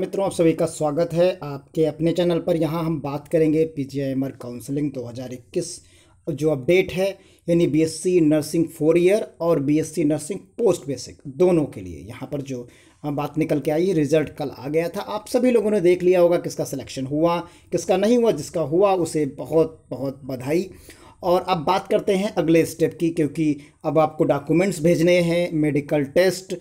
मित्रों आप सभी का स्वागत है आपके अपने चैनल पर यहाँ हम बात करेंगे P G I M R counselling दो हज़ार इक्कीस जो अपडेट है यानी B S C nursing four year और B S C nursing post basic दोनों के लिए यहाँ पर जो बात निकल के आई रिजल्ट कल आ गया था आप सभी लोगों ने देख लिया होगा किसका सिलेक्शन हुआ किसका नहीं हुआ जिसका हुआ उसे बहुत बहुत बधाई और अब बात करते हैं अगले स्टेप की क्योंकि अब आपको डॉक्यूमेंट्स भेजने हैं मेडिकल टेस्ट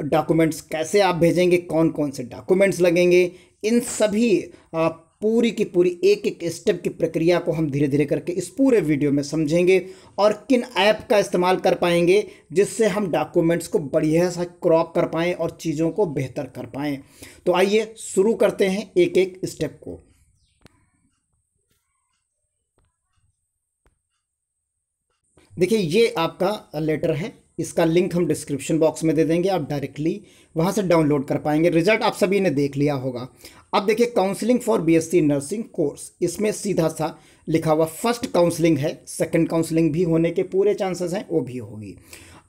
डॉक्यूमेंट्स कैसे आप भेजेंगे कौन कौन से डॉक्यूमेंट्स लगेंगे इन सभी आप पूरी की पूरी एक एक स्टेप की प्रक्रिया को हम धीरे धीरे करके इस पूरे वीडियो में समझेंगे और किन ऐप का इस्तेमाल कर पाएंगे जिससे हम डॉक्यूमेंट्स को बढ़िया सा क्रॉप कर पाएँ और चीज़ों को बेहतर कर पाएँ तो आइए शुरू करते हैं एक एक स्टेप को देखिए ये आपका लेटर है इसका लिंक हम डिस्क्रिप्शन बॉक्स में दे देंगे आप डायरेक्टली वहाँ से डाउनलोड कर पाएंगे रिजल्ट आप सभी ने देख लिया होगा अब देखिए counselling for BSc nursing course इसमें सीधा सा लिखा हुआ फर्स्ट काउंसलिंग है सेकंड काउंसलिंग भी होने के पूरे चांसेस हैं वो भी होगी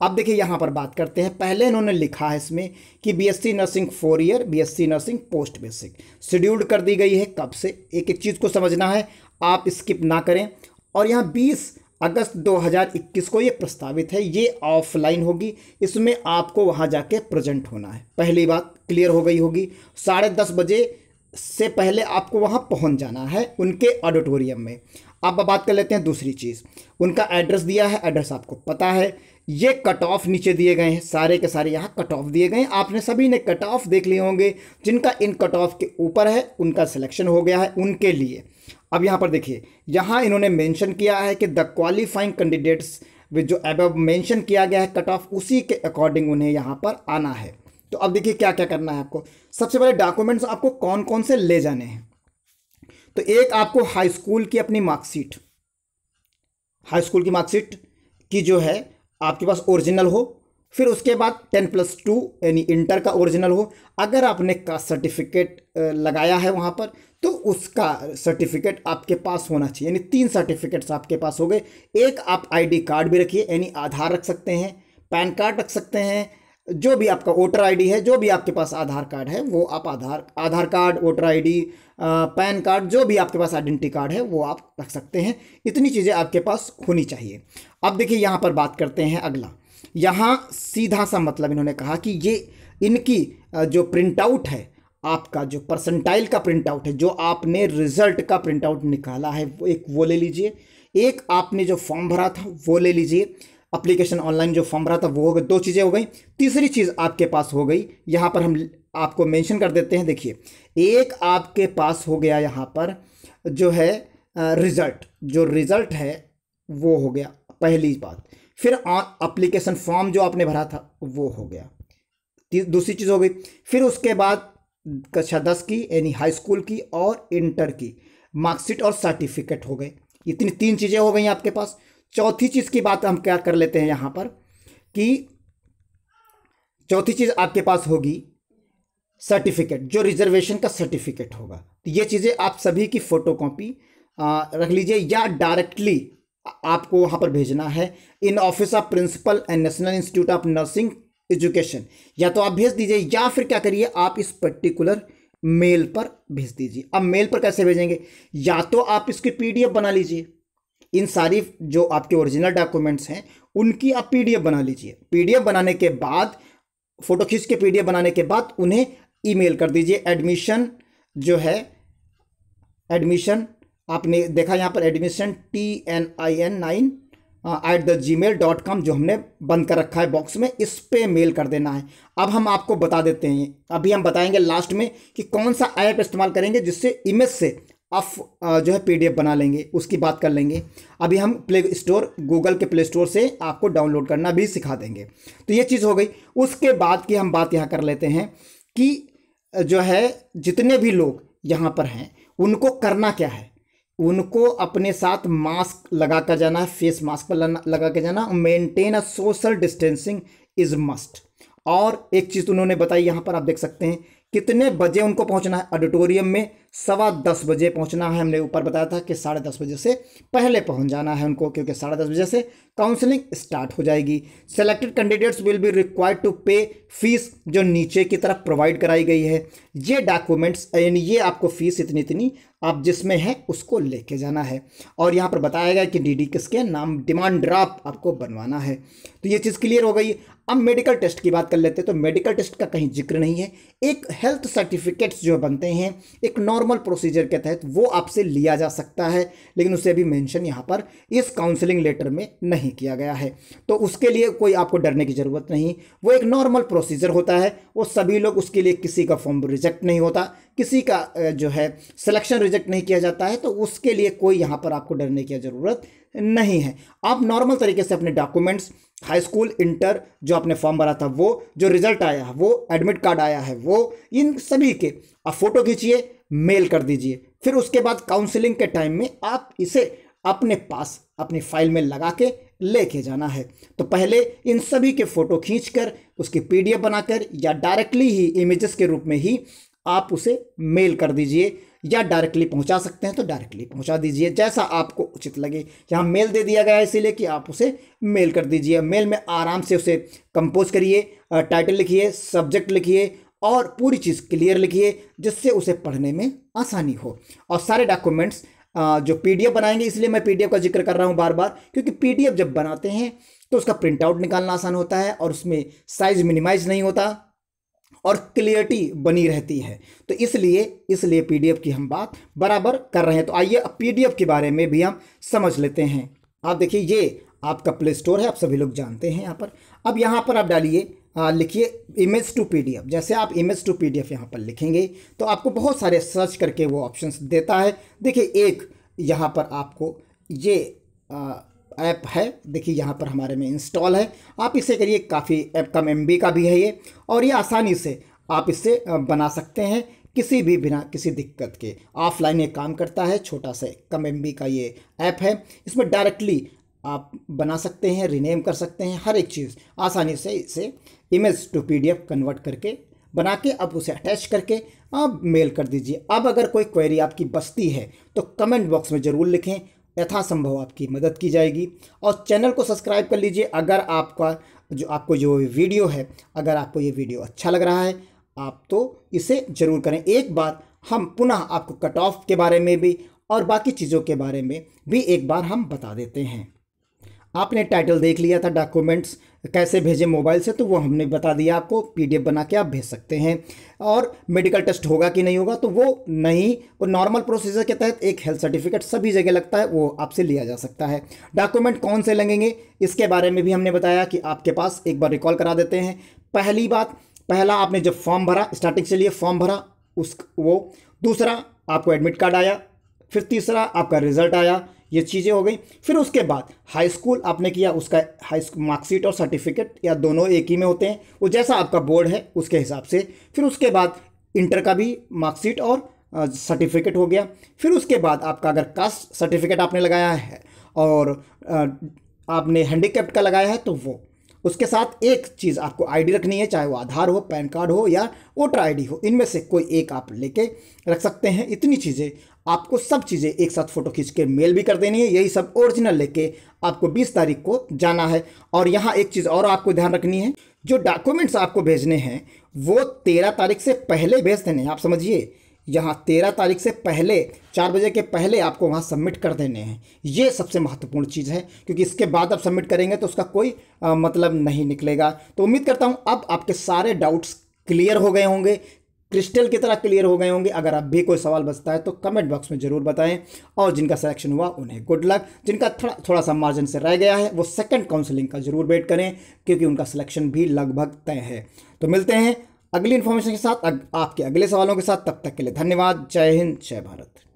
अब देखिए यहाँ पर बात करते हैं पहले इन्होंने लिखा है इसमें कि BSc nursing four year BSc nursing post basic scheduled कर दी गई है कब से एक एक चीज़ को समझना है आप स्किप ना करें और यहाँ बीस अगस्त 2021 को ये प्रस्तावित है ये ऑफलाइन होगी इसमें आपको वहाँ जाके प्रेजेंट होना है पहली बात क्लियर हो गई होगी साढ़े दस बजे से पहले आपको वहाँ पहुँच जाना है उनके ऑडिटोरियम में अब बात कर लेते हैं दूसरी चीज़ उनका एड्रेस दिया है एड्रेस आपको पता है ये कट ऑफ नीचे दिए गए हैं सारे के सारे यहाँ कट ऑफ दिए गए हैं आपने सभी ने कट ऑफ देख लिए होंगे जिनका इन कट ऑफ के ऊपर है उनका सिलेक्शन हो गया है उनके लिए अब यहाँ पर देखिए यहाँ इन्होंने मेंशन किया है कि द क्वालिफाइंग कैंडिडेट्स विद जो एब मेंशन किया गया है कट ऑफ उसी के अकॉर्डिंग उन्हें यहाँ पर आना है तो अब देखिए क्या क्या करना है आपको सबसे पहले डॉक्यूमेंट्स आपको कौन कौन से ले जाने हैं तो एक आपको हाई स्कूल की अपनी मार्कशीट हाई स्कूल की मार्कशीट की जो है आपके पास ओरिजिनल हो फिर उसके बाद टेन प्लस टू यानी इंटर का ओरिजिनल हो अगर आपने का सर्टिफिकेट लगाया है वहाँ पर तो उसका सर्टिफिकेट आपके पास होना चाहिए यानी तीन सर्टिफिकेट्स आपके पास हो गए एक आप आईडी कार्ड भी रखिए यानी आधार रख सकते हैं पैन कार्ड रख सकते हैं जो भी आपका वोटर आईडी है जो भी आपके पास आधार कार्ड है वो आप Aadhaar Aadhaar card voter ID PAN card जो भी आपके पास आइडेंटिटी कार्ड है वो आप रख सकते हैं इतनी चीज़ें आपके पास होनी चाहिए अब देखिए यहाँ पर बात करते हैं अगला यहाँ सीधा सा मतलब इन्होंने कहा कि ये इनकी जो प्रिंटआउट है आपका जो परसेंटाइल का प्रिंटआउट है जो आपने रिजल्ट का प्रिंटआउट निकाला है एक वो ले लीजिए एक आपने जो फॉर्म भरा था वो ले लीजिए अप्लीकेशन ऑनलाइन जो फॉर्म भरा था वो हो गई दो चीज़ें हो गई तीसरी चीज़ आपके पास हो गई यहाँ पर हम आपको मेंशन कर देते हैं देखिए एक आपके पास हो गया यहाँ पर जो है रिज़ल्ट जो रिज़ल्ट है वो हो गया पहली बात फिर अप्लीकेशन फॉर्म जो आपने भरा था वो हो गया दूसरी चीज़ हो गई फिर उसके बाद कक्षा दस की यानी हाई स्कूल की और इंटर की मार्कशीट और सर्टिफिकेट हो गए इतनी तीन चीज़ें हो गई आपके पास चौथी चीज़ की बात हम क्या कर लेते हैं यहां पर कि चौथी चीज़ आपके पास होगी सर्टिफिकेट जो रिजर्वेशन का सर्टिफिकेट होगा तो ये चीज़ें आप सभी की फ़ोटो कॉपी रख लीजिए या डायरेक्टली आपको वहां पर भेजना है in office of principal and national institute of nursing education या तो आप भेज दीजिए या फिर क्या करिए आप इस पर्टिकुलर मेल पर भेज दीजिए अब मेल पर कैसे भेजेंगे या तो आप इसकी पीडीएफ बना लीजिए इन सारी जो आपके ओरिजिनल डॉक्यूमेंट्स हैं उनकी आप पीडीएफ बना लीजिए पीडीएफ बनाने के बाद फोटो खींच के पीडीएफ बनाने के बाद उन्हें ईमेल कर दीजिए एडमिशन जो है एडमिशन आपने देखा यहाँ पर admission T N I N nine eight the Gmail dot com जो हमने बंद कर रखा है बॉक्स में इस पर मेल कर देना है अब हम आपको बता देते हैं अभी हम बताएंगे लास्ट में कि कौन सा ऐप इस्तेमाल करेंगे जिससे इमेज से आप जो है पीडीएफ बना लेंगे उसकी बात कर लेंगे अभी हम प्ले स्टोर गूगल के प्ले स्टोर से आपको डाउनलोड करना भी सिखा देंगे तो ये चीज़ हो गई उसके बाद की हम बात यहाँ कर लेते हैं कि जो है जितने भी लोग यहाँ पर हैं उनको करना क्या है उनको अपने साथ मास्क लगा कर जाना है फेस मास्क पर लगा कर जाना maintain a social distancing is must और एक चीज़ उन्होंने बताई यहाँ पर आप देख सकते हैं कितने बजे उनको पहुंचना है ऑडिटोरियम में सवा दस बजे पहुंचना है हमने ऊपर बताया था कि साढ़े दस बजे से पहले पहुंच जाना है उनको क्योंकि साढ़े दस बजे से काउंसलिंग स्टार्ट हो जाएगी selected candidates will be required to pay fees जो नीचे की तरफ प्रोवाइड कराई गई है ये डॉक्यूमेंट्स यानी ये आपको फीस इतनी इतनी आप जिसमें है उसको लेके जाना है और यहाँ पर बताया गया कि डी डी किसके नाम डिमांड ड्राफ्ट आपको बनवाना है तो ये चीज़ क्लियर हो गई अब मेडिकल टेस्ट की बात कर लेते हैं तो मेडिकल टेस्ट का कहीं जिक्र नहीं है एक हेल्थ सर्टिफिकेट्स जो बनते हैं एक नॉर्मल प्रोसीजर के तहत वो आपसे लिया जा सकता है लेकिन उसे अभी मेंशन यहाँ पर इस काउंसलिंग लेटर में नहीं किया गया है तो उसके लिए कोई आपको डरने की ज़रूरत नहीं वो एक नॉर्मल प्रोसीजर होता है वो सभी लोग उसके लिए किसी का फॉर्म रिजेक्ट नहीं होता किसी का जो है सिलेक्शन रिजेक्ट नहीं किया जाता है तो उसके लिए कोई यहाँ पर आपको डरने की ज़रूरत नहीं है आप नॉर्मल तरीके से अपने डॉक्यूमेंट्स हाई स्कूल इंटर जो आपने फॉर्म भरा था वो जो रिजल्ट आया वो एडमिट कार्ड आया है वो इन सभी के आप फोटो खींचिए मेल कर दीजिए फिर उसके बाद काउंसलिंग के टाइम में आप इसे अपने पास अपनी फाइल में लगा के लेके जाना है तो पहले इन सभी के फ़ोटो खींच कर उसकी पी बनाकर या डायरेक्टली ही इमेजेस के रूप में ही आप उसे मेल कर दीजिए या डायरेक्टली पहुंचा सकते हैं तो डायरेक्टली पहुंचा दीजिए जैसा आपको उचित लगे यहाँ मेल दे दिया गया है इसीलिए कि आप उसे मेल कर दीजिए मेल में आराम से उसे कंपोज करिए टाइटल लिखिए सब्जेक्ट लिखिए और पूरी चीज़ क्लियर लिखिए जिससे उसे पढ़ने में आसानी हो और सारे डॉक्यूमेंट्स जो पीडीएफ बनाएंगे इसलिए मैं पीडीएफ का जिक्र कर रहा हूँ बार बार क्योंकि पीडीएफ जब बनाते हैं तो उसका प्रिंट आउट निकालना आसान होता है और उसमें साइज़ मिनिमाइज नहीं होता और क्लियरिटी बनी रहती है तो इसलिए इसलिए पीडीएफ की हम बात बराबर कर रहे हैं तो आइए अब पीडीएफ के बारे में भी हम समझ लेते हैं आप देखिए ये आपका प्ले स्टोर है आप सभी लोग जानते हैं यहाँ पर अब यहाँ पर आप डालिए लिखिए इमेज टू पीडीएफ जैसे आप इमेज टू पीडीएफ यहाँ पर लिखेंगे तो आपको बहुत सारे सर्च करके वो ऑप्शंस देता है देखिए एक यहाँ पर आपको ये आ, ऐप है देखिए यहाँ पर हमारे में इंस्टॉल है आप इसे करिए काफ़ी ऐप कम एम का भी है ये और ये आसानी से आप इसे बना सकते हैं किसी भी बिना किसी दिक्कत के ऑफलाइन ये काम करता है छोटा सा कम एम का ये ऐप है इसमें डायरेक्टली आप बना सकते हैं रिनेम कर सकते हैं हर एक चीज़ आसानी से इसे इमेज टू पी कन्वर्ट करके बना के आप उसे अटैच करके आप मेल कर दीजिए अब अगर कोई क्वेरी आपकी बस्ती है तो कमेंट बॉक्स में ज़रूर लिखें यथासंभव आपकी मदद की जाएगी और चैनल को सब्सक्राइब कर लीजिए अगर आपका जो आपको जो वीडियो है अगर आपको ये वीडियो अच्छा लग रहा है आप तो इसे ज़रूर करें एक बार हम पुनः आपको कट ऑफ के बारे में भी और बाकी चीज़ों के बारे में भी एक बार हम बता देते हैं आपने टाइटल देख लिया था डॉक्यूमेंट्स कैसे भेजें मोबाइल से तो वो हमने बता दिया आपको पीडीएफ बना के आप भेज सकते हैं और मेडिकल टेस्ट होगा कि नहीं होगा तो वो नहीं और नॉर्मल प्रोसीजर के तहत एक हेल्थ सर्टिफिकेट सभी जगह लगता है वो आपसे लिया जा सकता है डॉक्यूमेंट कौन से लगेंगे इसके बारे में भी हमने बताया कि आपके पास एक बार रिकॉल करा देते हैं पहली बात पहला आपने जब फॉर्म भरा स्टार्टिंग से लिए फॉर्म भरा उस वो दूसरा आपको एडमिट कार्ड आया फिर तीसरा आपका रिजल्ट आया ये चीज़ें हो गई फिर उसके बाद हाई स्कूल आपने किया उसका हाई स्कूल मार्कशीट और सर्टिफिकेट या दोनों एक ही में होते हैं वो जैसा आपका बोर्ड है उसके हिसाब से फिर उसके बाद इंटर का भी मार्कशीट और सर्टिफिकेट हो गया फिर उसके बाद आपका अगर कास्ट सर्टिफिकेट आपने लगाया है और आपने हैंडी का लगाया है तो वो उसके साथ एक चीज़ आपको आईडी रखनी है चाहे वो आधार हो पैन कार्ड हो या वोटर आईडी हो इनमें से कोई एक आप लेके रख सकते हैं इतनी चीज़ें आपको सब चीज़ें एक साथ फ़ोटो खींच के मेल भी कर देनी है यही सब ओरिजिनल लेके आपको 20 तारीख को जाना है और यहाँ एक चीज़ और आपको ध्यान रखनी है जो डॉक्यूमेंट्स आपको भेजने हैं वो तेरह तारीख से पहले भेज देने हैं आप समझिए यहाँ तेरह तारीख से पहले चार बजे के पहले आपको वहाँ सबमिट कर देने हैं ये सबसे महत्वपूर्ण चीज़ है क्योंकि इसके बाद आप सबमिट करेंगे तो उसका कोई आ, मतलब नहीं निकलेगा तो उम्मीद करता हूँ अब आपके सारे डाउट्स क्लियर हो गए होंगे क्रिस्टल की तरह क्लियर हो गए होंगे अगर आप भी कोई सवाल बचता है तो कमेंट बॉक्स में जरूर बताएं और जिनका सिलेक्शन हुआ उन्हें गुड लक जिनका थोड़ा थोड़ा सा मार्जिन से रह गया है वो सेकंड काउंसलिंग का जरूर वेट करें क्योंकि उनका सिलेक्शन भी लगभग तय है तो मिलते हैं अगली इन्फॉर्मेशन के साथ अग, आपके अगले सवालों के साथ तब तक के लिए धन्यवाद जय हिंद जय भारत